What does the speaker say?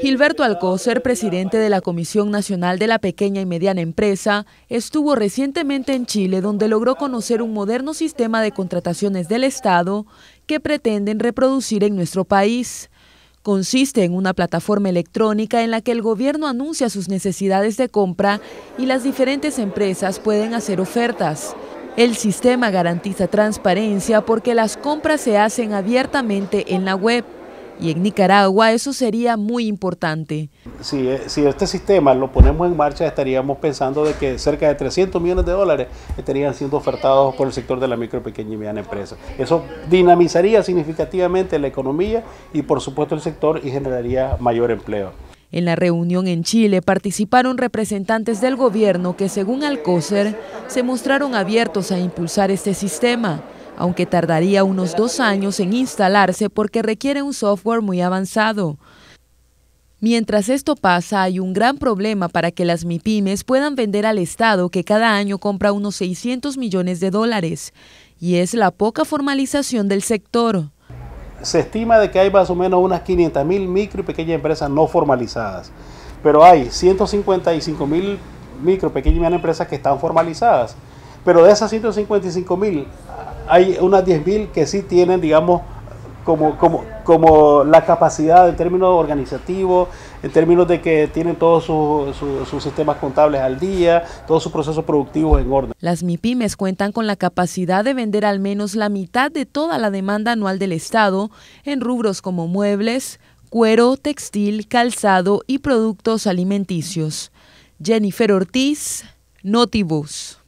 Gilberto Alcocer, presidente de la Comisión Nacional de la Pequeña y Mediana Empresa, estuvo recientemente en Chile donde logró conocer un moderno sistema de contrataciones del Estado que pretenden reproducir en nuestro país. Consiste en una plataforma electrónica en la que el gobierno anuncia sus necesidades de compra y las diferentes empresas pueden hacer ofertas. El sistema garantiza transparencia porque las compras se hacen abiertamente en la web. Y en Nicaragua eso sería muy importante. Eh, si, este sistema lo ponemos en marcha, estaríamos pensando de que cerca de 300 millones de dólares estarían siendo ofertados por el sector de la micro, pequeña y mediana empresa. Eso dinamizaría significativamente la economía y por supuesto el sector y generaría mayor empleo. En la reunión en Chile participaron representantes del gobierno que, según Alcocer se mostraron abiertos a impulsar este sistema aunque tardaría unos dos años en instalarse porque requiere un software muy avanzado. Mientras esto pasa, hay un gran problema para que las MIPIMES puedan vender al Estado que cada año compra unos 600 millones de dólares, y es la poca formalización del sector. Se estima de que hay más o menos unas 500 mil micro y pequeñas empresas no formalizadas, pero hay 155 mil micro, pequeñas y medianas empresas que están formalizadas, pero de esas 155 mil hay unas 10.000 que sí tienen, digamos, como, la capacidad en términos organizativos, en términos de que tienen todos sus, sus sistemas contables al día, todos sus procesos productivos en orden. Las MIPIMES cuentan con la capacidad de vender al menos la mitad de toda la demanda anual del Estado en rubros como muebles, cuero, textil, calzado y productos alimenticios. Jennifer Ortiz, Notibus.